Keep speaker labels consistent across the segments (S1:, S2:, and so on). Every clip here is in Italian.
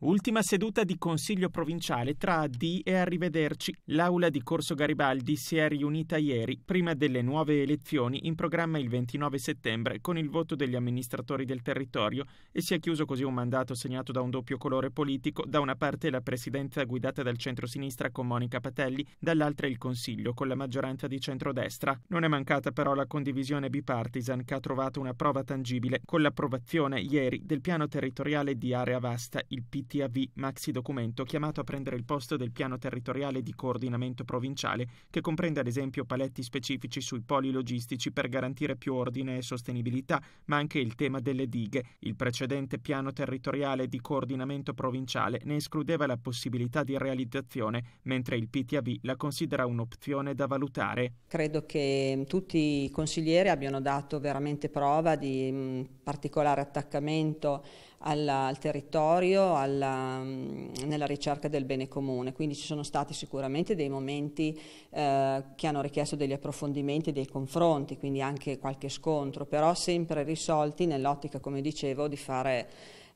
S1: Ultima seduta di Consiglio provinciale tra AD e Arrivederci. L'aula di Corso Garibaldi si è riunita ieri, prima delle nuove elezioni in programma il 29 settembre, con il voto degli amministratori del territorio e si è chiuso così un mandato segnato da un doppio colore politico, da una parte la presidenza guidata dal centro-sinistra con Monica Patelli, dall'altra il Consiglio con la maggioranza di centrodestra. Non è mancata però la condivisione bipartisan che ha trovato una prova tangibile con l'approvazione ieri del piano territoriale di area vasta, il PT PTAV maxi documento chiamato a prendere il posto del piano territoriale di coordinamento provinciale che comprende ad esempio paletti specifici sui poli logistici per garantire più ordine e sostenibilità, ma anche il tema delle dighe. Il precedente piano territoriale di coordinamento provinciale ne escludeva la possibilità di realizzazione, mentre il PTAV la considera un'opzione da valutare.
S2: Credo che mm, tutti i consiglieri abbiano dato veramente prova di mm, particolare attaccamento alla, al territorio, alla, mm, nella ricerca del bene comune. Quindi ci sono stati sicuramente dei momenti eh, che hanno richiesto degli approfondimenti, dei confronti, quindi anche qualche scontro, però sempre risolti nell'ottica, come dicevo, di fare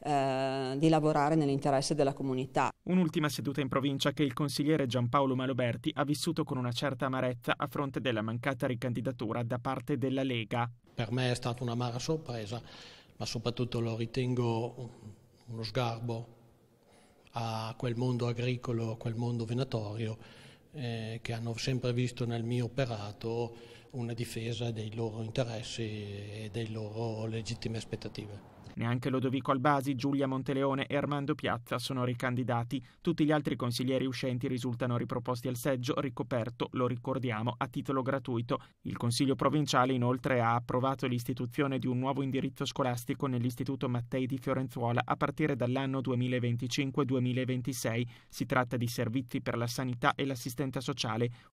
S2: eh, di lavorare nell'interesse della comunità.
S1: Un'ultima seduta in provincia che il consigliere Giampaolo Maloberti ha vissuto con una certa amarezza a fronte della mancata ricandidatura da parte della Lega. Per me è stata una amara sorpresa ma soprattutto lo ritengo uno sgarbo
S3: a quel mondo agricolo, a quel mondo venatorio eh, che hanno sempre visto nel mio operato una difesa dei loro interessi e delle
S1: loro legittime aspettative. Neanche Lodovico Albasi, Giulia Monteleone e Armando Piazza sono ricandidati. Tutti gli altri consiglieri uscenti risultano riproposti al seggio ricoperto, lo ricordiamo, a titolo gratuito. Il Consiglio provinciale inoltre ha approvato l'istituzione di un nuovo indirizzo scolastico nell'Istituto Mattei di Fiorenzuola a partire dall'anno 2025-2026. Si tratta di servizi per la sanità e l'assistenza sociale,